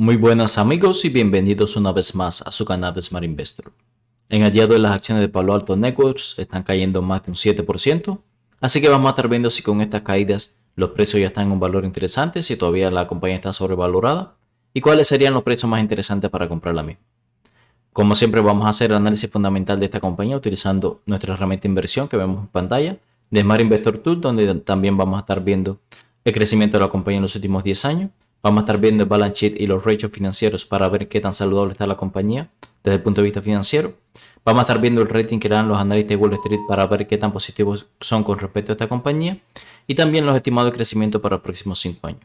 Muy buenas amigos y bienvenidos una vez más a su canal de Smart Investor. En día de las acciones de Palo Alto Networks están cayendo más de un 7%, así que vamos a estar viendo si con estas caídas los precios ya están en un valor interesante, si todavía la compañía está sobrevalorada y cuáles serían los precios más interesantes para comprarla Como siempre vamos a hacer el análisis fundamental de esta compañía utilizando nuestra herramienta de inversión que vemos en pantalla de Smart Investor Tool, donde también vamos a estar viendo el crecimiento de la compañía en los últimos 10 años Vamos a estar viendo el balance sheet y los ratios financieros para ver qué tan saludable está la compañía desde el punto de vista financiero. Vamos a estar viendo el rating que dan los analistas de Wall Street para ver qué tan positivos son con respecto a esta compañía y también los estimados de crecimiento para los próximos 5 años.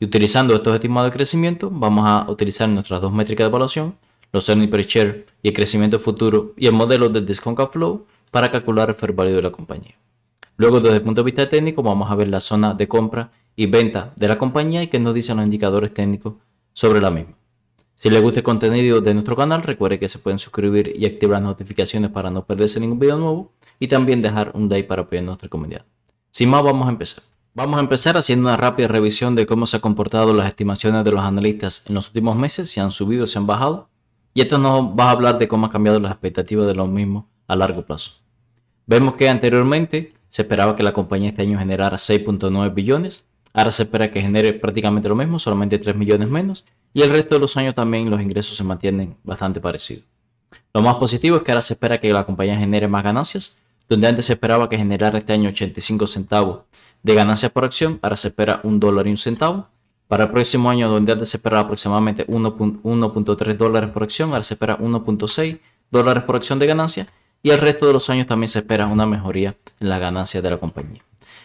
Y utilizando estos estimados de crecimiento, vamos a utilizar nuestras dos métricas de evaluación, los earnings per share y el crecimiento futuro y el modelo del discount cash flow para calcular el fair value de la compañía. Luego, desde el punto de vista técnico, vamos a ver la zona de compra y venta de la compañía y que nos dicen los indicadores técnicos sobre la misma. Si les gusta el contenido de nuestro canal, recuerde que se pueden suscribir y activar las notificaciones para no perderse ningún video nuevo y también dejar un like para apoyar a nuestra comunidad. Sin más, vamos a empezar. Vamos a empezar haciendo una rápida revisión de cómo se han comportado las estimaciones de los analistas en los últimos meses, si han subido, o si han bajado. Y esto nos va a hablar de cómo han cambiado las expectativas de los mismos a largo plazo. Vemos que anteriormente se esperaba que la compañía este año generara 6.9 billones Ahora se espera que genere prácticamente lo mismo, solamente 3 millones menos, y el resto de los años también los ingresos se mantienen bastante parecidos. Lo más positivo es que ahora se espera que la compañía genere más ganancias, donde antes se esperaba que generara este año 85 centavos de ganancias por acción, ahora se espera un dólar y un centavo. Para el próximo año, donde antes se esperaba aproximadamente 1.3 dólares por acción, ahora se espera 1.6 dólares por acción de ganancia, y el resto de los años también se espera una mejoría en las ganancias de la compañía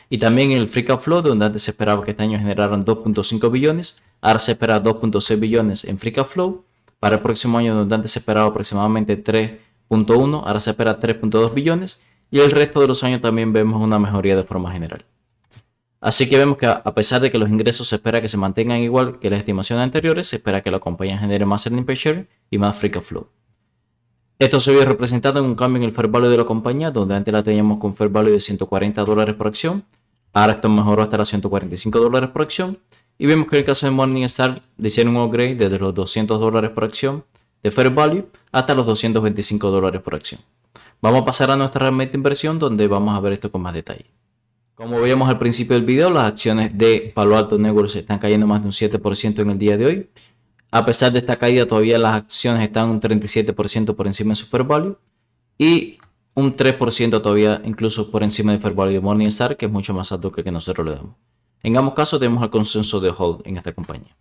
y también el free cash flow, donde antes se esperaba que este año generaran 2.5 billones, ahora se espera 2.6 billones en free cash flow, para el próximo año donde antes se esperaba aproximadamente 3.1, ahora se espera 3.2 billones, y el resto de los años también vemos una mejoría de forma general. Así que vemos que a pesar de que los ingresos se espera que se mantengan igual que las estimaciones anteriores, se espera que la compañía genere más earning per share y más free cash flow. Esto se vio representado en un cambio en el fair value de la compañía, donde antes la teníamos con fair value de 140 dólares por acción, Ahora esto mejoró hasta los 145 dólares por acción. Y vemos que en el caso de Morningstar le hicieron un upgrade desde los 200 dólares por acción de Fair Value hasta los 225 dólares por acción. Vamos a pasar a nuestra herramienta inversión donde vamos a ver esto con más detalle. Como veíamos al principio del video, las acciones de Palo Alto Networks están cayendo más de un 7% en el día de hoy. A pesar de esta caída, todavía las acciones están un 37% por encima de su fair value. Y un 3% todavía incluso por encima de Fair Value Morningstar, que es mucho más alto que el que nosotros le damos. En ambos casos tenemos el consenso de hold en esta compañía.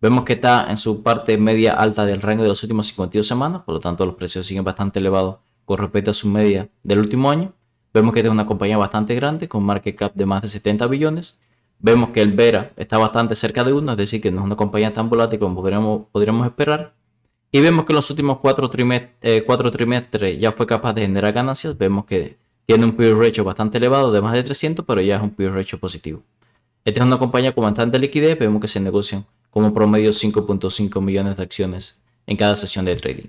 Vemos que está en su parte media alta del rango de las últimas 52 semanas, por lo tanto los precios siguen bastante elevados con respecto a su media del último año. Vemos que es una compañía bastante grande con market cap de más de 70 billones. Vemos que el Vera está bastante cerca de uno, es decir, que no es una compañía tan volátil como podríamos, podríamos esperar. Y vemos que en los últimos eh, cuatro, trimestres ya fue capaz de generar ganancias. Vemos que tiene un peer ratio bastante elevado, de más de 300, pero ya es un peer ratio positivo. Esta es una compañía con bastante liquidez. Vemos que se negocian como promedio 5.5 millones de acciones en cada sesión de trading.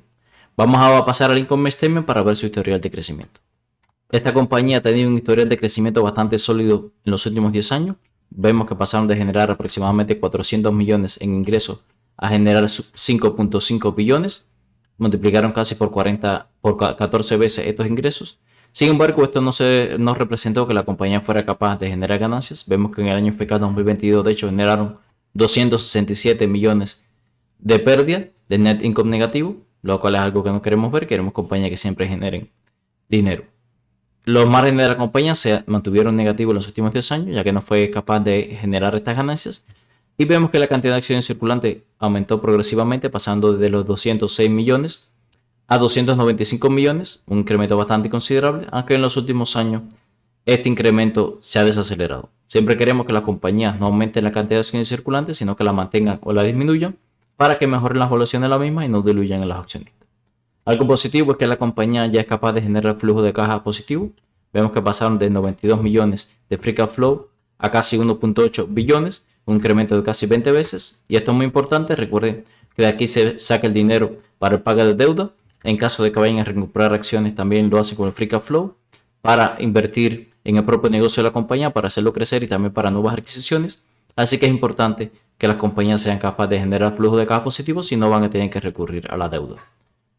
Vamos a pasar al income statement para ver su historial de crecimiento. Esta compañía ha tenido un historial de crecimiento bastante sólido en los últimos 10 años. Vemos que pasaron de generar aproximadamente 400 millones en ingresos a generar 5.5 billones. Multiplicaron casi por, 40, por 14 veces estos ingresos. Sin embargo, esto no, se, no representó que la compañía fuera capaz de generar ganancias. Vemos que en el año fiscal 2022, de hecho, generaron 267 millones de pérdida de net income negativo, lo cual es algo que no queremos ver. Queremos compañías que siempre generen dinero. Los márgenes de la compañía se mantuvieron negativos en los últimos 10 años, ya que no fue capaz de generar estas ganancias y vemos que la cantidad de acciones circulantes aumentó progresivamente pasando desde los 206 millones a 295 millones, un incremento bastante considerable, aunque en los últimos años este incremento se ha desacelerado. Siempre queremos que las compañías no aumenten la cantidad de acciones circulantes, sino que la mantengan o la disminuyan para que mejoren las evoluciones de la misma y no diluyan a los accionistas. Algo positivo es que la compañía ya es capaz de generar flujo de caja positivo. Vemos que pasaron de 92 millones de free cash flow a casi 1.8 billones un incremento de casi 20 veces. Y esto es muy importante, recuerden que de aquí se saca el dinero para el pago de deuda. En caso de que vayan a recuperar acciones, también lo hace con el free cash flow para invertir en el propio negocio de la compañía, para hacerlo crecer y también para nuevas adquisiciones. Así que es importante que las compañías sean capaces de generar flujo de caja positivo si no van a tener que recurrir a la deuda.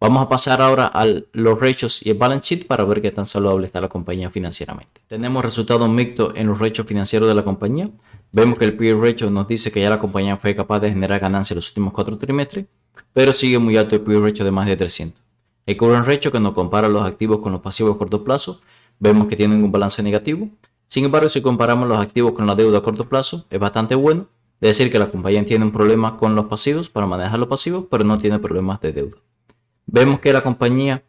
Vamos a pasar ahora a los ratios y el balance sheet para ver qué tan saludable está la compañía financieramente. Tenemos resultados mixtos en los ratios financieros de la compañía. Vemos que el peer ratio nos dice que ya la compañía fue capaz de generar ganancias los últimos cuatro trimestres, pero sigue muy alto el peer ratio de más de 300. El current ratio que nos compara los activos con los pasivos a corto plazo, vemos que tienen un balance negativo. Sin embargo, si comparamos los activos con la deuda a corto plazo, es bastante bueno. Es decir, que la compañía tiene un problema con los pasivos para manejar los pasivos, pero no tiene problemas de deuda. Vemos que la compañía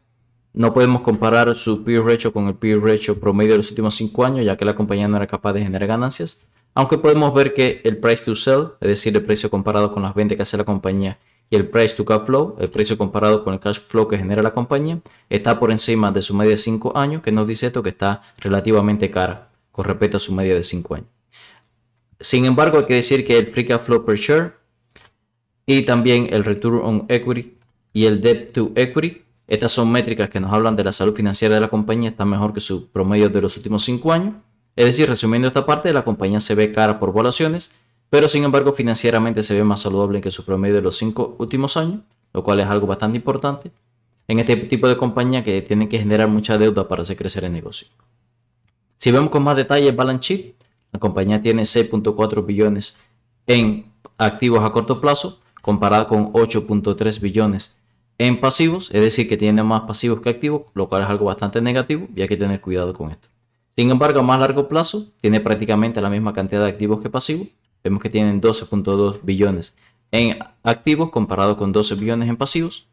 no podemos comparar su peer ratio con el peer ratio promedio de los últimos 5 años, ya que la compañía no era capaz de generar ganancias. Aunque podemos ver que el price to sell, es decir, el precio comparado con las ventas que hace la compañía, y el price to cash flow, el precio comparado con el cash flow que genera la compañía, está por encima de su media de 5 años, que nos dice esto que está relativamente cara con respecto a su media de 5 años. Sin embargo, hay que decir que el free cash flow per share y también el return on equity y el debt to equity estas son métricas que nos hablan de la salud financiera de la compañía, está mejor que su promedio de los últimos 5 años. Es decir, resumiendo esta parte, la compañía se ve cara por volaciones, pero sin embargo financieramente se ve más saludable que su promedio de los cinco últimos años, lo cual es algo bastante importante en este tipo de compañía que tiene que generar mucha deuda para hacer crecer el negocio. Si vemos con más detalle el balance sheet, la compañía tiene 6.4 billones en activos a corto plazo, comparada con 8.3 billones en pasivos, es decir, que tiene más pasivos que activos, lo cual es algo bastante negativo y hay que tener cuidado con esto. Sin embargo, a más largo plazo, tiene prácticamente la misma cantidad de activos que pasivos. Vemos que tienen 12.2 billones en activos comparado con 12 billones en pasivos,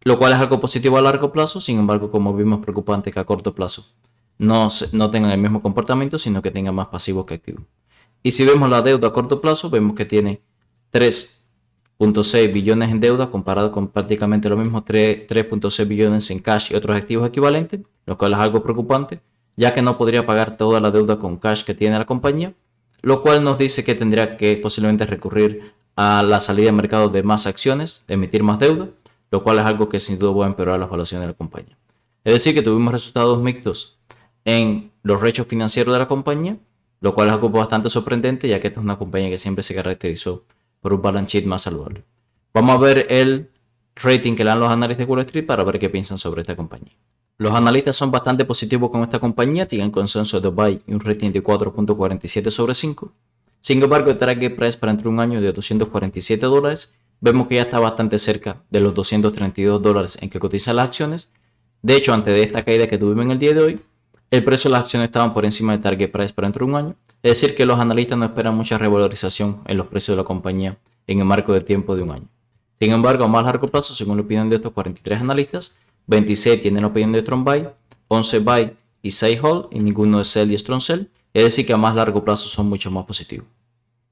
lo cual es algo positivo a largo plazo, sin embargo, como vimos, preocupante que a corto plazo no, no tengan el mismo comportamiento, sino que tengan más pasivos que activos. Y si vemos la deuda a corto plazo, vemos que tiene 3.6 billones en deuda comparado con prácticamente lo mismo, 3.6 billones en cash y otros activos equivalentes, lo cual es algo preocupante ya que no podría pagar toda la deuda con cash que tiene la compañía, lo cual nos dice que tendría que posiblemente recurrir a la salida de mercado de más acciones, emitir más deuda, lo cual es algo que sin duda va a empeorar las valoraciones de la compañía. Es decir, que tuvimos resultados mixtos en los rechos financieros de la compañía, lo cual es algo bastante sorprendente, ya que esta es una compañía que siempre se caracterizó por un balance sheet más saludable. Vamos a ver el rating que le dan los análisis de Wall Street para ver qué piensan sobre esta compañía. Los analistas son bastante positivos con esta compañía, tienen consenso de buy y un rating de 4.47 sobre 5. Sin embargo, el target price para entre un año de 247 dólares, vemos que ya está bastante cerca de los 232 dólares en que cotizan las acciones. De hecho, antes de esta caída que tuvimos en el día de hoy, el precio de las acciones estaban por encima del target price para entre un año. Es decir, que los analistas no esperan mucha revalorización en los precios de la compañía en el marco de tiempo de un año. Sin embargo, a más largo plazo, según la opinión de estos 43 analistas, 26 tienen opinión de de buy, 11 buy y 6 hold, y ninguno de sell y strong sell. Es decir, que a más largo plazo son mucho más positivos.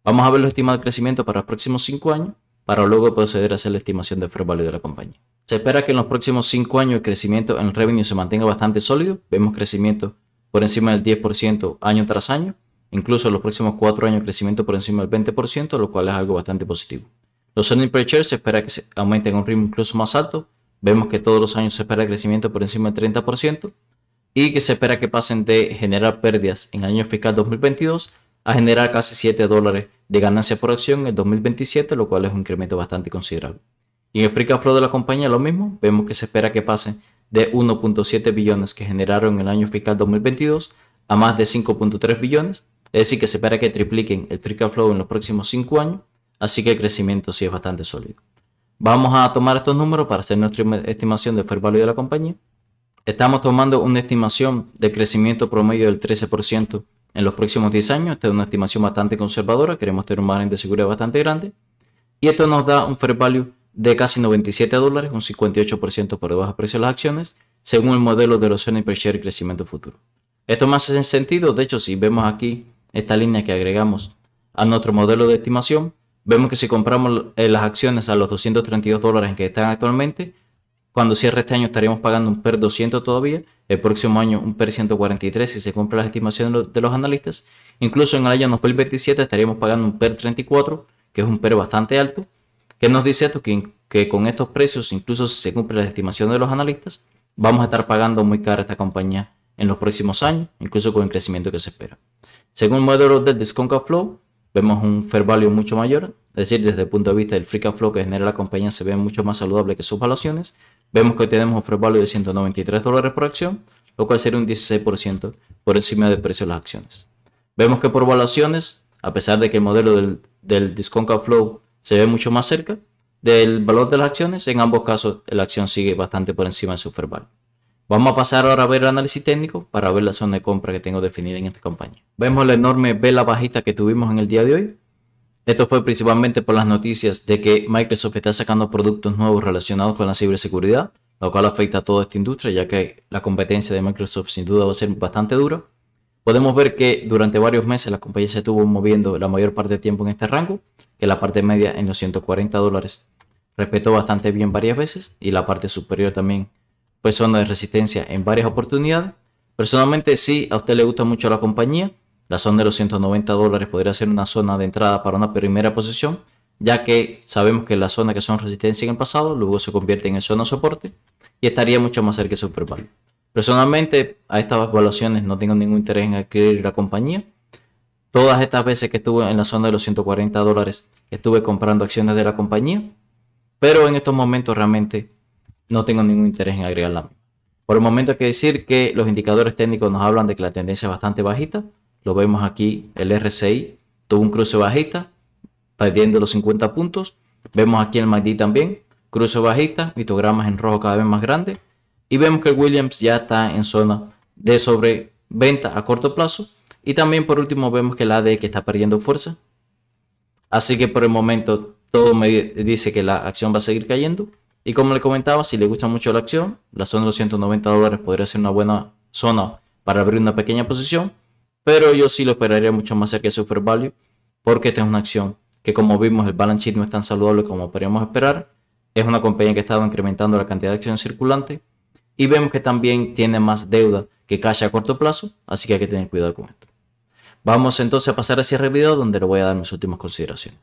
Vamos a ver los estimados de crecimiento para los próximos 5 años, para luego proceder a hacer la estimación de fair value de la compañía. Se espera que en los próximos 5 años el crecimiento en revenue se mantenga bastante sólido. Vemos crecimiento por encima del 10% año tras año. Incluso en los próximos 4 años crecimiento por encima del 20%, lo cual es algo bastante positivo. Los earnings per share se espera que se aumenten a un ritmo incluso más alto, Vemos que todos los años se espera crecimiento por encima del 30% y que se espera que pasen de generar pérdidas en el año fiscal 2022 a generar casi 7 dólares de ganancia por acción en 2027, lo cual es un incremento bastante considerable. Y en el free cash flow de la compañía lo mismo, vemos que se espera que pasen de 1.7 billones que generaron en el año fiscal 2022 a más de 5.3 billones, es decir, que se espera que tripliquen el free cash flow en los próximos 5 años, así que el crecimiento sí es bastante sólido. Vamos a tomar estos números para hacer nuestra estimación de fair value de la compañía. Estamos tomando una estimación de crecimiento promedio del 13% en los próximos 10 años. Esta es una estimación bastante conservadora. Queremos tener un margen de seguridad bastante grande. Y esto nos da un fair value de casi 97 dólares, un 58% por debajo del precio de las acciones, según el modelo de los earnings per share y crecimiento futuro. Esto más hace sentido. De hecho, si vemos aquí esta línea que agregamos a nuestro modelo de estimación, Vemos que si compramos eh, las acciones a los 232 dólares en que están actualmente, cuando cierre este año estaríamos pagando un PER 200 todavía, el próximo año un PER 143 si se cumplen las estimaciones de los analistas. Incluso en el año 2027 estaríamos pagando un PER 34, que es un PER bastante alto. que nos dice esto? Que, que con estos precios, incluso si se cumplen las estimaciones de los analistas, vamos a estar pagando muy cara esta compañía en los próximos años, incluso con el crecimiento que se espera. Según el modelo del Discount Flow, vemos un fair value mucho mayor, es decir, desde el punto de vista del free cash flow que genera la compañía se ve mucho más saludable que sus valuaciones. Vemos que tenemos un fair value de 193 dólares por acción, lo cual sería un 16% por encima del precio de las acciones. Vemos que por valuaciones, a pesar de que el modelo del, del discount cash flow se ve mucho más cerca del valor de las acciones, en ambos casos la acción sigue bastante por encima de su fair value. Vamos a pasar ahora a ver el análisis técnico para ver la zona de compra que tengo definida en esta campaña. Vemos la enorme vela bajista que tuvimos en el día de hoy. Esto fue principalmente por las noticias de que Microsoft está sacando productos nuevos relacionados con la ciberseguridad, lo cual afecta a toda esta industria, ya que la competencia de Microsoft sin duda va a ser bastante dura. Podemos ver que durante varios meses la compañía se estuvo moviendo la mayor parte del tiempo en este rango, que la parte media en los 140 dólares. Respetó bastante bien varias veces y la parte superior también pues zona de resistencia en varias oportunidades. Personalmente, si a usted le gusta mucho la compañía, la zona de los 190 dólares podría ser una zona de entrada para una primera posición, ya que sabemos que las zona que son resistencia en el pasado luego se convierte en zona de soporte y estaría mucho más cerca de su Personalmente, a estas evaluaciones no tengo ningún interés en adquirir la compañía. Todas estas veces que estuve en la zona de los 140 dólares, estuve comprando acciones de la compañía, pero en estos momentos realmente no tengo ningún interés en agregarla Por el momento hay que decir que los indicadores técnicos nos hablan de que la tendencia es bastante bajita. Lo vemos aquí, el RSI tuvo un cruce bajita, perdiendo los 50 puntos. Vemos aquí el MACD también, cruce bajita, histogramas en rojo cada vez más grande. Y vemos que el Williams ya está en zona de sobreventa a corto plazo. Y también por último vemos que el que está perdiendo fuerza. Así que por el momento todo me dice que la acción va a seguir cayendo. Y como le comentaba, si le gusta mucho la acción, la zona de los 190 dólares podría ser una buena zona para abrir una pequeña posición. Pero yo sí lo esperaría mucho más cerca de Super value, porque esta es una acción que como vimos el balance sheet no es tan saludable como podríamos esperar. Es una compañía que ha estado incrementando la cantidad de acciones circulante y vemos que también tiene más deuda que cash a corto plazo, así que hay que tener cuidado con esto. Vamos entonces a pasar a cierre video donde le voy a dar mis últimas consideraciones.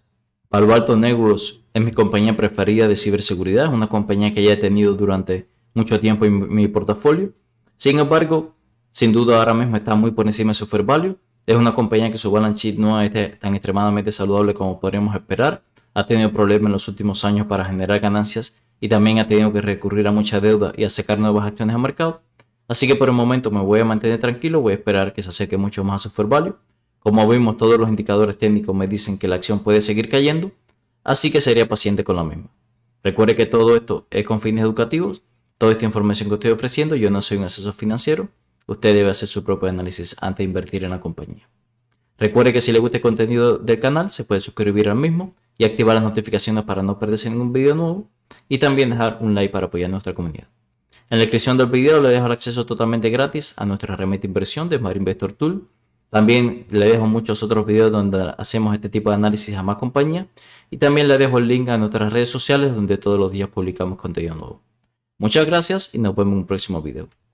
Palo Alto Negros es mi compañía preferida de ciberseguridad, Es una compañía que ya he tenido durante mucho tiempo en mi portafolio. Sin embargo, sin duda ahora mismo está muy por encima de su fair value. Es una compañía que su balance sheet no es tan extremadamente saludable como podríamos esperar. Ha tenido problemas en los últimos años para generar ganancias y también ha tenido que recurrir a mucha deuda y a sacar nuevas acciones al mercado. Así que por el momento me voy a mantener tranquilo, voy a esperar que se acerque mucho más a su fair value como vimos, todos los indicadores técnicos me dicen que la acción puede seguir cayendo, así que sería paciente con la misma. Recuerde que todo esto es con fines educativos. Toda esta información que estoy ofreciendo, yo no soy un asesor financiero. Usted debe hacer su propio análisis antes de invertir en la compañía. Recuerde que si le gusta el contenido del canal, se puede suscribir al mismo y activar las notificaciones para no perderse ningún video nuevo y también dejar un like para apoyar a nuestra comunidad. En la descripción del video le dejo el acceso totalmente gratis a nuestra herramienta de inversión de Smart Investor Tool también le dejo muchos otros videos donde hacemos este tipo de análisis a más compañía y también le dejo el link a nuestras redes sociales donde todos los días publicamos contenido nuevo. Muchas gracias y nos vemos en un próximo video.